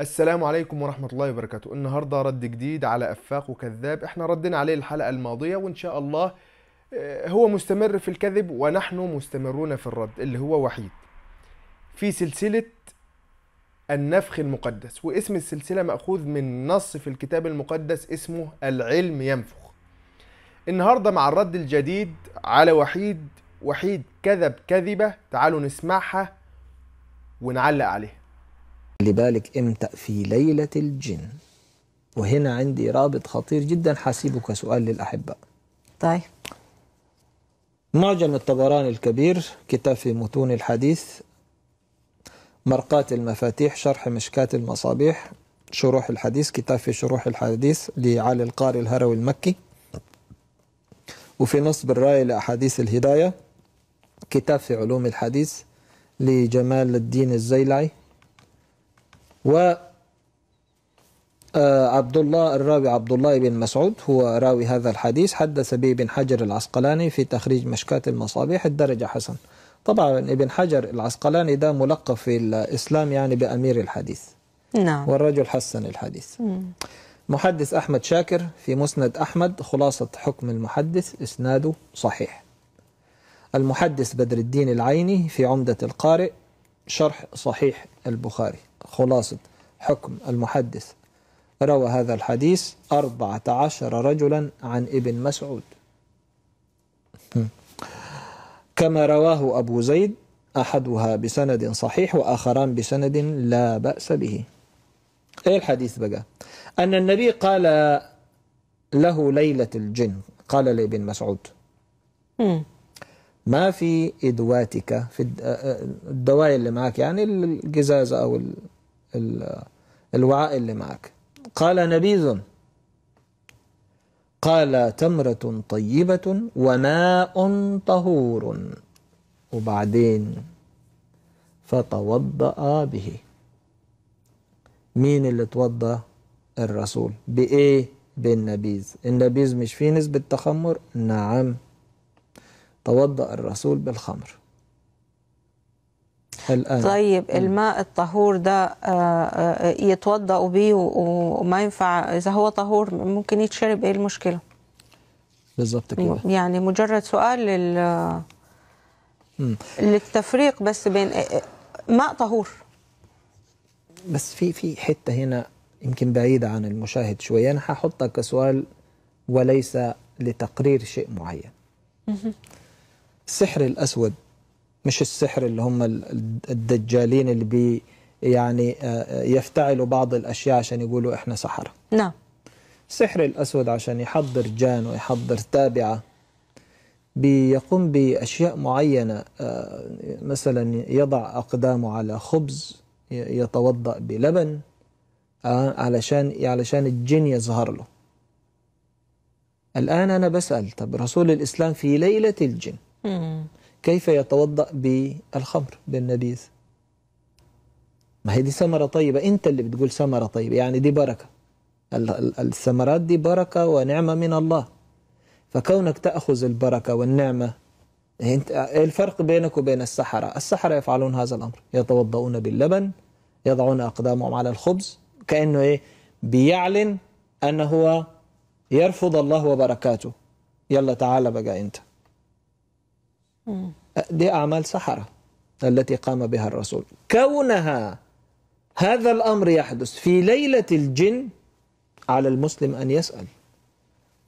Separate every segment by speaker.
Speaker 1: السلام عليكم ورحمة الله وبركاته النهاردة رد جديد على أفاق وكذاب احنا ردنا عليه الحلقة الماضية وإن شاء الله آه، هو مستمر في الكذب ونحن مستمرون في الرد اللي هو وحيد في سلسلة النفخ المقدس واسم السلسلة مأخوذ من نص في الكتاب المقدس اسمه العلم ينفخ النهاردة مع الرد الجديد على وحيد وحيد كذب كذبة تعالوا نسمعها ونعلق عليها
Speaker 2: لبالك بالك امتى في ليلة الجن وهنا عندي رابط خطير جدا حاسيبه كسؤال للأحباء طيب معجم الطبراني الكبير كتاب في متون الحديث مرقات المفاتيح شرح مشكات المصابيح شروح الحديث كتاب في شروح الحديث لعلي القاري الهروي المكي وفي نصب الراية لأحاديث الهداية كتاب في علوم الحديث لجمال الدين الزيلعي و آه، عبد الله الراوي عبد الله بن مسعود هو راوي هذا الحديث حدث به ابن حجر العسقلاني في تخريج مشكاة المصابيح الدرجة حسن طبعا ابن حجر العسقلاني ده ملقب في الإسلام يعني بأمير الحديث نعم والرجل حسن الحديث مم. محدث أحمد شاكر في مسند أحمد خلاصة حكم المحدث إسناده صحيح المحدث بدر الدين العيني في عمدة القارئ شرح صحيح البخاري خلاصة حكم المحدث روى هذا الحديث أربعة عشر رجلا عن ابن مسعود كما رواه أبو زيد أحدها بسند صحيح وآخران بسند لا بأس به إيه الحديث بقى أن النبي قال له ليلة الجن قال لابن مسعود ما في إدواتك في آه، آه، الدواء اللي معك يعني الجزازة أو الوعاء اللي معك قال نبيذ قال تمرة طيبة وماء طهور وبعدين فتوضأ به مين اللي توضأ الرسول بإيه بالنبيذ النبيذ مش فيه نسبة تخمر نعم توضأ الرسول بالخمر الآن. طيب الماء الطهور ده آه، آه، يتوضأوا بيه وما ينفع إذا هو طهور ممكن يتشرب إيه المشكلة؟ بالظبط كده يعني مجرد سؤال لل للتفريق بس بين آه، ماء طهور بس في في حته هنا يمكن بعيده عن المشاهد شويه انا هحطها كسؤال وليس لتقرير شيء معين السحر الاسود مش السحر اللي هم الدجالين اللي بي يعني آه، آه، يفتعلوا بعض الأشياء عشان يقولوا إحنا سحرة نعم السحر الأسود عشان يحضر جان ويحضر تابعة بيقوم بأشياء معينة آه، مثلا يضع أقدامه على خبز يتوضأ بلبن علشان علشان الجن يظهر له الآن أنا بسأل طب رسول الإسلام في ليلة الجن كيف يتوضأ بالخمر بالنبيذ ما هي دي ثمرة طيبة أنت اللي بتقول ثمرة طيبة يعني دي بركة الثمرات دي بركة ونعمة من الله فكونك تأخذ البركة والنعمة انت الفرق بينك وبين السحرة السحرة يفعلون هذا الأمر يتوضؤون باللبن يضعون أقدامهم على الخبز كأنه إيه بيعلن أنه هو يرفض الله وبركاته يلا تعال بقى أنت دي أعمال سحرة التي قام بها الرسول كونها هذا الأمر يحدث في ليلة الجن على المسلم أن يسأل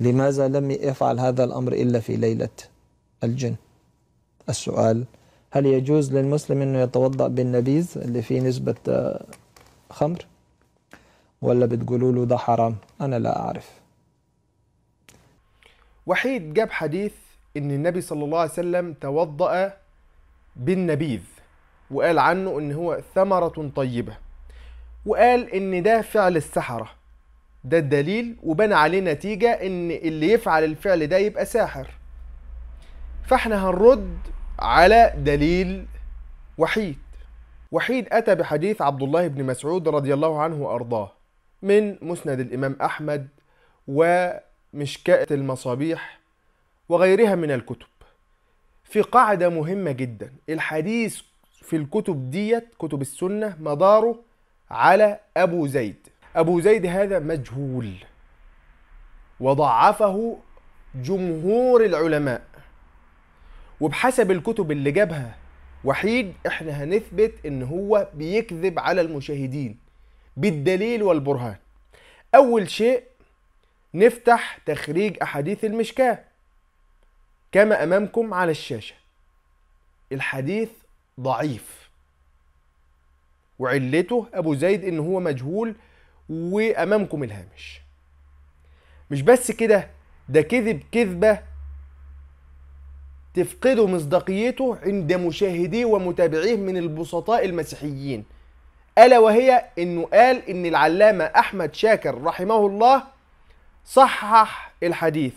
Speaker 2: لماذا لم يفعل هذا الأمر إلا في ليلة الجن السؤال هل يجوز للمسلم أنه يتوضأ بالنبيذ اللي فيه نسبة آه، خمر ولا بتقولوا له ده حرام أنا لا أعرف
Speaker 1: وحيد جاب حديث ان النبي صلى الله عليه وسلم توضأ بالنبيذ وقال عنه ان هو ثمرة طيبة وقال ان ده فعل السحرة ده الدليل وبنى عليه نتيجة ان اللي يفعل الفعل ده يبقى ساحر فاحنا هنرد على دليل وحيد وحيد أتى بحديث عبد الله بن مسعود رضي الله عنه وأرضاه من مسند الإمام أحمد ومشكاة المصابيح وغيرها من الكتب في قاعدة مهمة جدا الحديث في الكتب ديت كتب السنة مداره على أبو زيد أبو زيد هذا مجهول وضعفه جمهور العلماء وبحسب الكتب اللي جابها وحيد احنا هنثبت ان هو بيكذب على المشاهدين بالدليل والبرهان اول شيء نفتح تخريج احاديث المشكاه كما امامكم على الشاشه الحديث ضعيف وعلته ابو زيد ان هو مجهول وامامكم الهامش مش بس كده ده كذب كذبه تفقد مصداقيته عند مشاهديه ومتابعيه من البسطاء المسيحيين الا وهي انه قال ان العلامه احمد شاكر رحمه الله صحح الحديث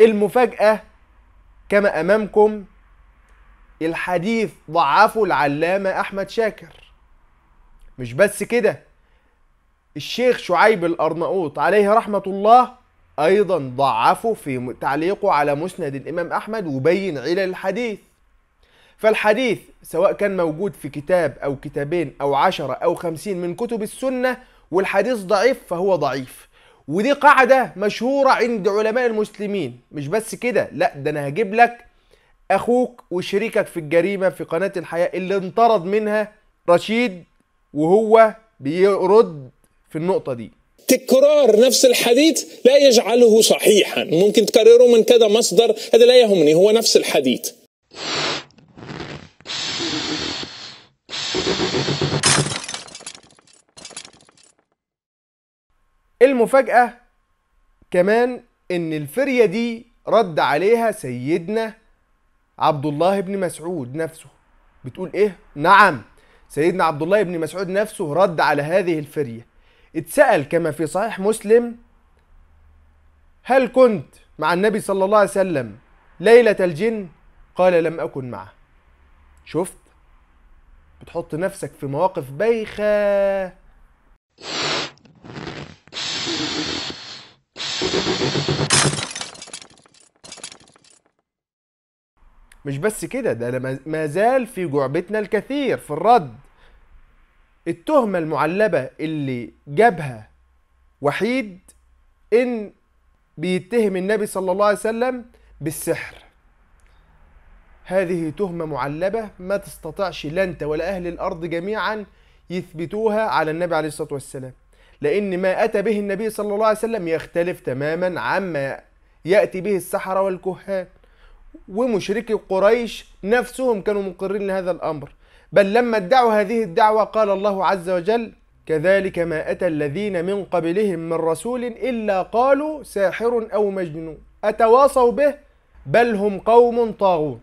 Speaker 1: المفاجاه كما أمامكم الحديث ضعفه العلامة أحمد شاكر مش بس كده الشيخ شعيب الأرناؤوط عليه رحمة الله أيضا ضعفه في تعليقه على مسند الإمام أحمد وبين علل الحديث فالحديث سواء كان موجود في كتاب أو كتابين أو عشرة أو خمسين من كتب السنة والحديث ضعيف فهو ضعيف ودي قاعده مشهوره عند علماء المسلمين مش بس كده لا ده انا هجيب لك اخوك وشريكك في الجريمه في قناه الحياه اللي انطرد منها رشيد وهو بيرد في النقطه دي تكرار نفس الحديث لا يجعله صحيحا ممكن تكرره من كذا مصدر هذا لا يهمني هو نفس الحديث المفاجأة كمان إن الفرية دي رد عليها سيدنا عبد الله بن مسعود نفسه بتقول إيه؟ نعم سيدنا عبد الله بن مسعود نفسه رد على هذه الفرية اتسأل كما في صحيح مسلم هل كنت مع النبي صلى الله عليه وسلم ليلة الجن؟ قال لم أكن معه شفت؟ بتحط نفسك في مواقف بايخة مش بس كده ده ما زال في جعبتنا الكثير في الرد التهمة المعلبة اللي جابها وحيد إن بيتهم النبي صلى الله عليه وسلم بالسحر هذه تهمة معلبة ما تستطيعش لا أنت ولا أهل الأرض جميعا يثبتوها على النبي عليه الصلاة والسلام لأن ما أتى به النبي صلى الله عليه وسلم يختلف تماما عما يأتي به السحرة والكهان ومشركي قريش نفسهم كانوا مقرين لهذا الأمر بل لما ادعوا هذه الدعوة قال الله عز وجل كذلك ما أتى الذين من قبلهم من رسول إلا قالوا ساحر أو مجنون أتواصوا به بل هم قوم طاغون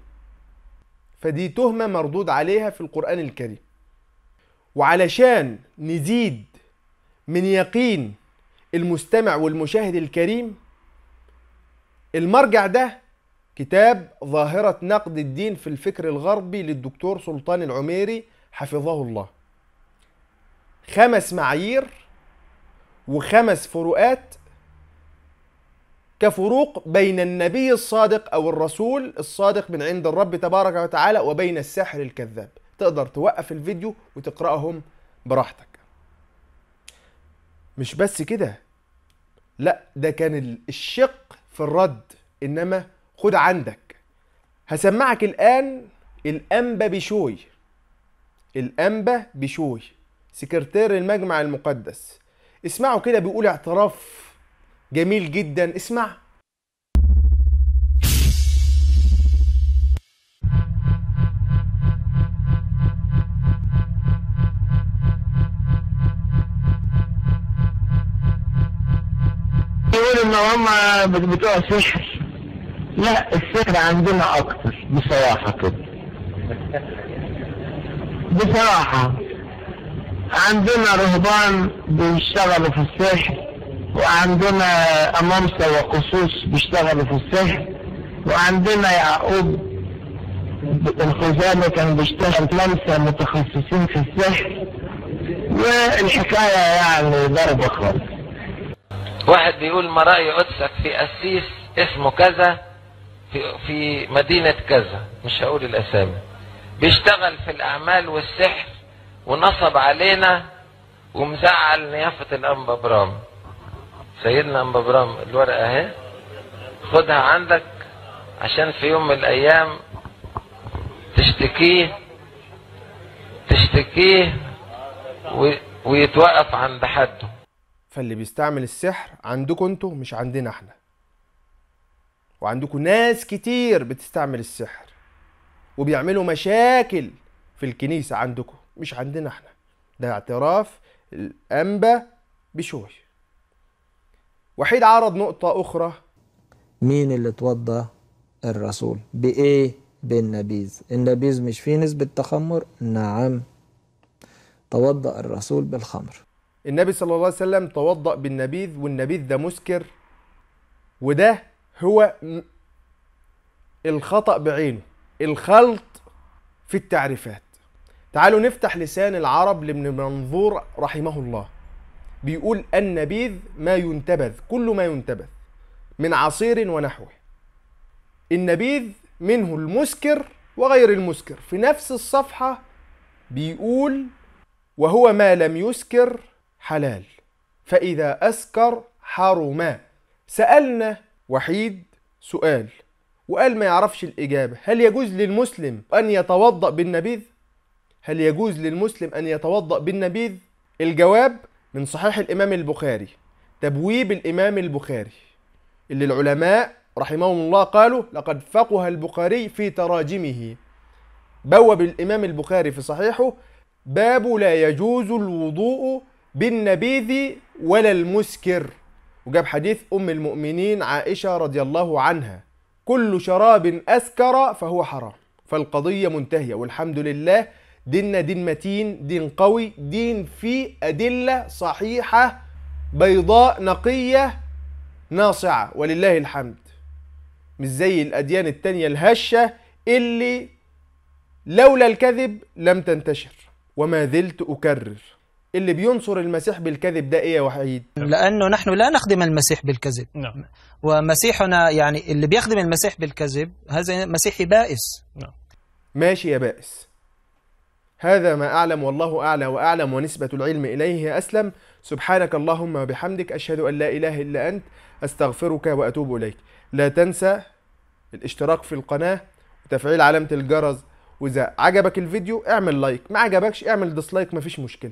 Speaker 1: فدي تهمة مردود عليها في القرآن الكريم وعلشان نزيد من يقين المستمع والمشاهد الكريم المرجع ده كتاب ظاهرة نقد الدين في الفكر الغربي للدكتور سلطان العميري حفظه الله خمس معايير وخمس فروقات كفروق بين النبي الصادق او الرسول الصادق من عند الرب تبارك وتعالى وبين الساحر الكذاب تقدر توقف الفيديو وتقراهم براحتك مش بس كده لا ده كان الشق في الرد انما خد عندك هسمعك الآن الأنبا بشوي الأنبا بشوي سكرتير المجمع المقدس اسمعوا كده بيقول اعتراف جميل جدا اسمع
Speaker 2: بيقول ان هم بتوع سحر لا السحر عندنا اكتر بصراحة كده بصراحة عندنا رهبان بيشتغلوا في السحر وعندنا أمامسة وقصوص بيشتغلوا
Speaker 1: في السحر وعندنا يعقوب الخزامي كان بيشتغل لمسة متخصصين في السحر والحكاية يعني ضربة خالص
Speaker 2: واحد بيقول ما رأي عدسك في قسيس اسمه كذا في, في مدينة كذا مش هقول الأسامي بيشتغل في الأعمال والسحر ونصب علينا ومزعل نيافة الأنبا برام سيدنا أنبا برام الورقة أهي خدها عندك عشان في يوم من الأيام تشتكيه تشتكيه ويتوقف عند
Speaker 1: حده فاللي بيستعمل السحر عندكم انتوا مش عندنا احنا وعندكم ناس كتير بتستعمل السحر وبيعملوا مشاكل في الكنيسة عندكم مش عندنا احنا ده اعتراف الأنبا بشوي وحيد عرض نقطة أخرى
Speaker 2: مين اللي توضى الرسول بإيه بالنبيذ النبيذ مش فيه نسبة تخمر نعم توضأ الرسول بالخمر
Speaker 1: النبي صلى الله عليه وسلم توضأ بالنبيذ والنبيذ ده مسكر وده هو الخطأ بعينه الخلط في التعريفات تعالوا نفتح لسان العرب لابن منظور رحمه الله بيقول النبيذ ما ينتبذ كل ما ينتبذ من عصير ونحوه النبيذ منه المسكر وغير المسكر في نفس الصفحة بيقول وهو ما لم يسكر حلال فإذا أسكر حرما سألنا وحيد سؤال وقال ما يعرفش الإجابة هل يجوز للمسلم أن يتوضأ بالنبيذ؟ هل يجوز للمسلم أن يتوضأ بالنبيذ؟ الجواب من صحيح الإمام البخاري تبويب الإمام البخاري اللي العلماء رحمهم الله قالوا لقد فقه البخاري في تراجمه بوب الإمام البخاري في صحيحه باب لا يجوز الوضوء بالنبيذ ولا المسكر وجاب حديث أم المؤمنين عائشة رضي الله عنها كل شراب أسكر فهو حرام فالقضية منتهية والحمد لله ديننا دين متين دين قوي دين فيه أدلة صحيحة بيضاء نقية ناصعة ولله الحمد مش زي الأديان التانية الهشة اللي لولا الكذب لم تنتشر وما زلت أكرر اللي بينصر المسيح بالكذب ده ايه يا وحيد؟
Speaker 2: لانه نحن لا نخدم المسيح بالكذب نعم. ومسيحنا يعني
Speaker 1: اللي بيخدم المسيح بالكذب هذا مسيحي بائس نعم. ماشي يا بائس هذا ما أعلم والله أعلى وأعلم ونسبة العلم إليه أسلم سبحانك اللهم وبحمدك أشهد أن لا إله إلا أنت أستغفرك وأتوب إليك لا تنسى الاشتراك في القناة وتفعيل علامة الجرس وإذا عجبك الفيديو اعمل لايك ما عجبكش اعمل ديسلايك مفيش مشكلة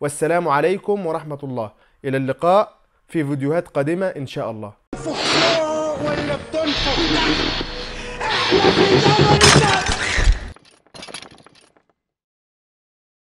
Speaker 1: والسلام عليكم ورحمة الله إلى اللقاء في فيديوهات قادمة إن شاء الله